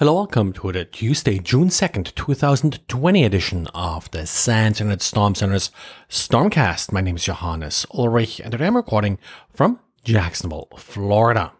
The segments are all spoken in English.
Hello, welcome to the Tuesday, June 2nd, 2020 edition of the Sands Internet Storm Center's Stormcast. My name is Johannes Ulrich, and today I'm recording from Jacksonville, Florida.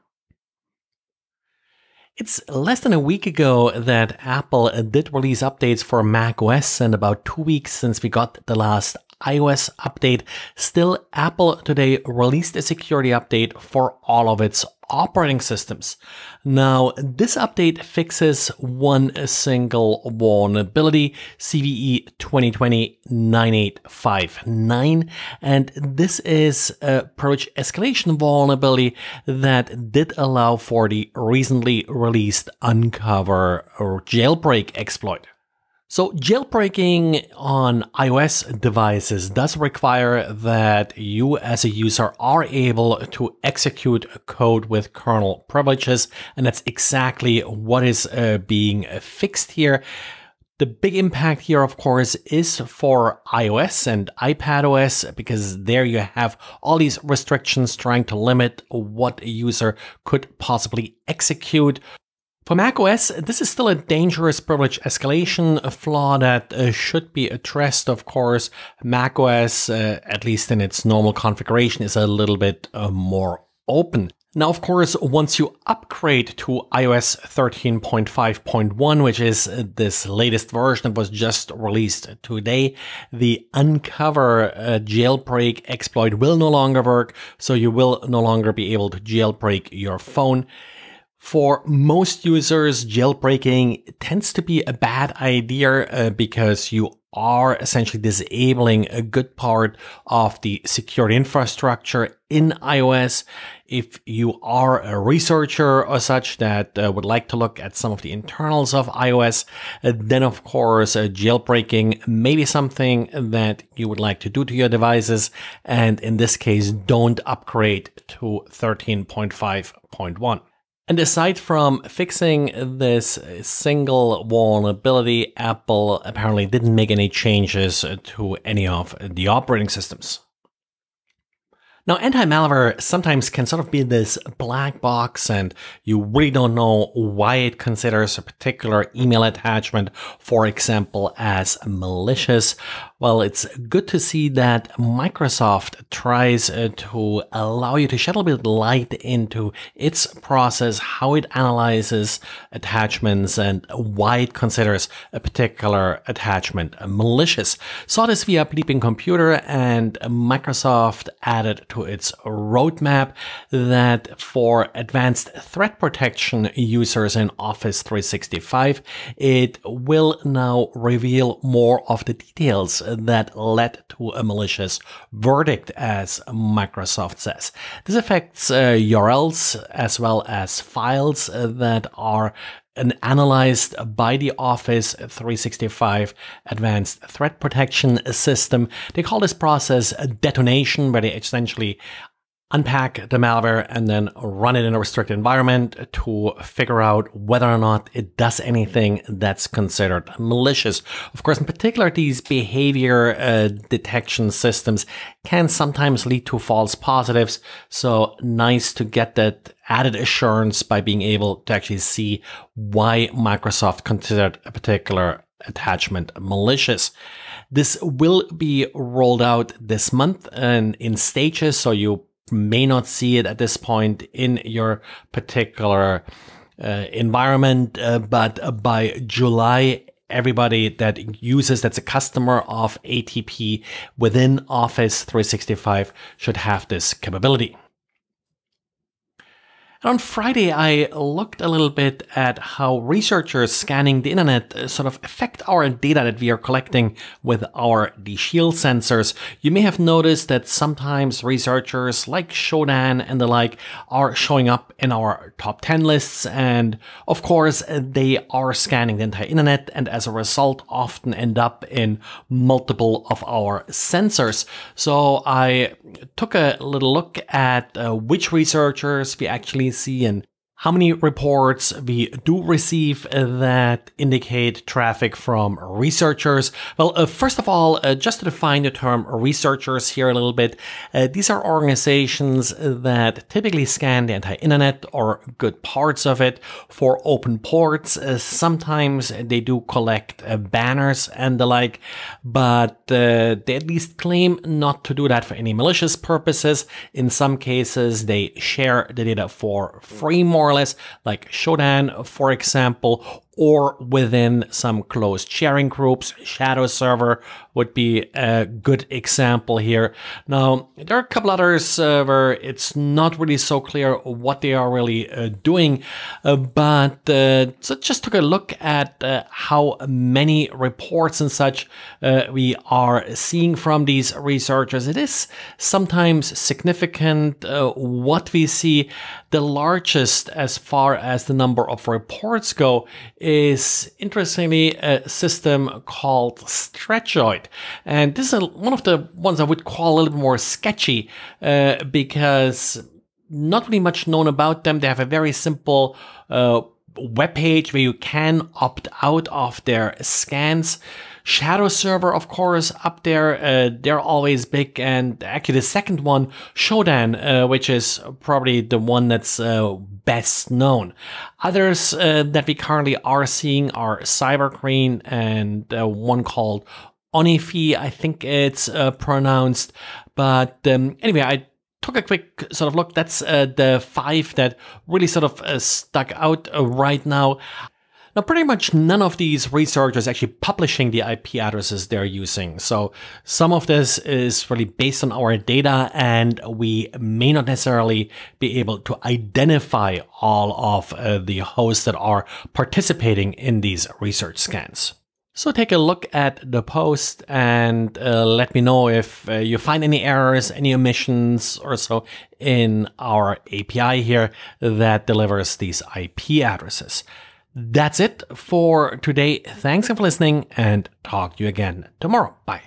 It's less than a week ago that Apple did release updates for macOS, and about two weeks since we got the last iOS update, still Apple today released a security update for all of its operating systems. Now, this update fixes one single vulnerability, CVE 2020-9859, and this is a privilege escalation vulnerability that did allow for the recently released Uncover or jailbreak exploit. So jailbreaking on iOS devices does require that you as a user are able to execute code with kernel privileges. And that's exactly what is uh, being fixed here. The big impact here, of course, is for iOS and iPadOS because there you have all these restrictions trying to limit what a user could possibly execute. For macOS, this is still a dangerous privilege escalation, a flaw that uh, should be addressed, of course. macOS, uh, at least in its normal configuration, is a little bit uh, more open. Now, of course, once you upgrade to iOS 13.5.1, which is uh, this latest version that was just released today, the uncover uh, jailbreak exploit will no longer work. So you will no longer be able to jailbreak your phone. For most users, jailbreaking tends to be a bad idea uh, because you are essentially disabling a good part of the security infrastructure in iOS. If you are a researcher or such that uh, would like to look at some of the internals of iOS, uh, then of course uh, jailbreaking may be something that you would like to do to your devices. And in this case, don't upgrade to 13.5.1. And aside from fixing this single vulnerability, Apple apparently didn't make any changes to any of the operating systems. Now, anti-malware sometimes can sort of be this black box and you really don't know why it considers a particular email attachment, for example, as malicious. Well, it's good to see that Microsoft tries uh, to allow you to shed a bit of light into its process, how it analyzes attachments and why it considers a particular attachment malicious. Saw this via Bleeping Computer and Microsoft added to its roadmap that for advanced threat protection users in Office 365, it will now reveal more of the details that led to a malicious verdict, as Microsoft says. This affects uh, URLs as well as files that are and analyzed by the Office 365 Advanced Threat Protection System. They call this process detonation, where they essentially unpack the malware and then run it in a restricted environment to figure out whether or not it does anything that's considered malicious. Of course, in particular, these behavior uh, detection systems can sometimes lead to false positives. So nice to get that added assurance by being able to actually see why Microsoft considered a particular attachment malicious. This will be rolled out this month and in stages. So you may not see it at this point in your particular uh, environment, uh, but by July, everybody that uses that's a customer of ATP within Office 365 should have this capability. And on Friday, I looked a little bit at how researchers scanning the internet sort of affect our data that we are collecting with our DShield Shield sensors. You may have noticed that sometimes researchers like Shodan and the like are showing up in our top 10 lists. And of course, they are scanning the entire internet and as a result often end up in multiple of our sensors. So I took a little look at uh, which researchers we actually Tracy and how many reports we do receive that indicate traffic from researchers. Well, uh, first of all, uh, just to define the term researchers here a little bit, uh, these are organizations that typically scan the entire internet or good parts of it for open ports. Uh, sometimes they do collect uh, banners and the like, but uh, they at least claim not to do that for any malicious purposes. In some cases, they share the data for free more more or less, like Shodan, for example, or within some closed sharing groups. Shadow server would be a good example here. Now, there are a couple others uh, where it's not really so clear what they are really uh, doing, uh, but uh, so just took a look at uh, how many reports and such uh, we are seeing from these researchers. It is sometimes significant what we see. The largest, as far as the number of reports go, is interestingly a system called Stretchoid. And this is one of the ones I would call a little more sketchy uh, because not really much known about them. They have a very simple uh, web page where you can opt out of their scans. Shadow Server, of course, up there. Uh, they're always big. And actually, the second one, Shodan, uh, which is probably the one that's uh, best known. Others uh, that we currently are seeing are Cybercrane and uh, one called Onifi. I think it's uh, pronounced. But um, anyway, I took a quick sort of look. That's uh, the five that really sort of uh, stuck out uh, right now. Now, pretty much none of these researchers actually publishing the IP addresses they're using. So some of this is really based on our data and we may not necessarily be able to identify all of uh, the hosts that are participating in these research scans. So take a look at the post and uh, let me know if uh, you find any errors, any omissions or so in our API here that delivers these IP addresses. That's it for today. Thanks for listening and talk to you again tomorrow. Bye.